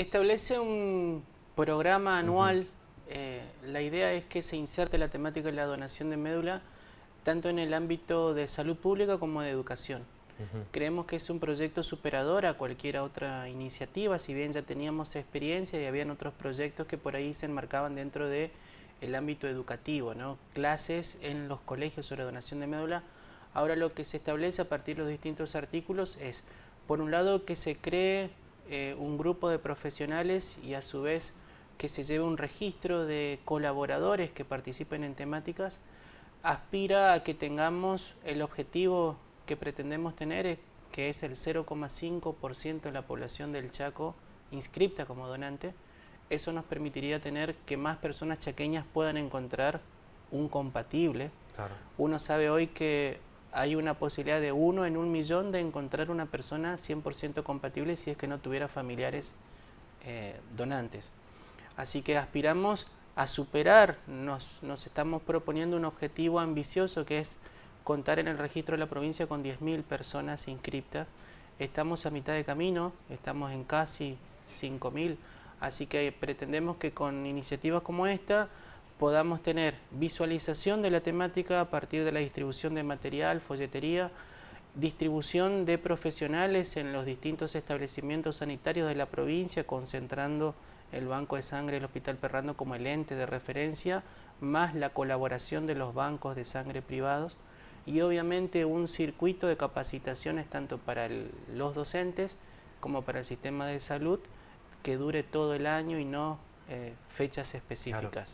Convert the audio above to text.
Establece un programa anual. Eh, la idea es que se inserte la temática de la donación de médula tanto en el ámbito de salud pública como de educación. Creemos que es un proyecto superador a cualquier otra iniciativa, si bien ya teníamos experiencia y habían otros proyectos que por ahí se enmarcaban dentro de el ámbito educativo, ¿no? clases en los colegios sobre donación de médula. Ahora lo que se establece a partir de los distintos artículos es, por un lado, que se cree eh, un grupo de profesionales y a su vez que se lleve un registro de colaboradores que participen en temáticas, aspira a que tengamos el objetivo que pretendemos tener, eh, que es el 0,5% de la población del Chaco inscripta como donante. Eso nos permitiría tener que más personas chaqueñas puedan encontrar un compatible. Uno sabe hoy que hay una posibilidad de uno en un millón de encontrar una persona 100% compatible si es que no tuviera familiares eh, donantes. Así que aspiramos a superar, nos, nos, estamos proponiendo un objetivo ambicioso que es contar en el registro de la provincia con 10.000 personas inscriptas. Estamos a mitad de camino, estamos en casi 5.000, así que pretendemos que con iniciativas como esta podamos tener visualización de la temática a partir de la distribución de material, folletería, distribución de profesionales en los distintos establecimientos sanitarios de la provincia, concentrando el Banco de Sangre del Hospital Perrando como el ente de referencia, más la colaboración de los bancos de sangre privados y obviamente un circuito de capacitaciones tanto para los docentes como para el sistema de salud que dure todo el año y no eh, fechas específicas.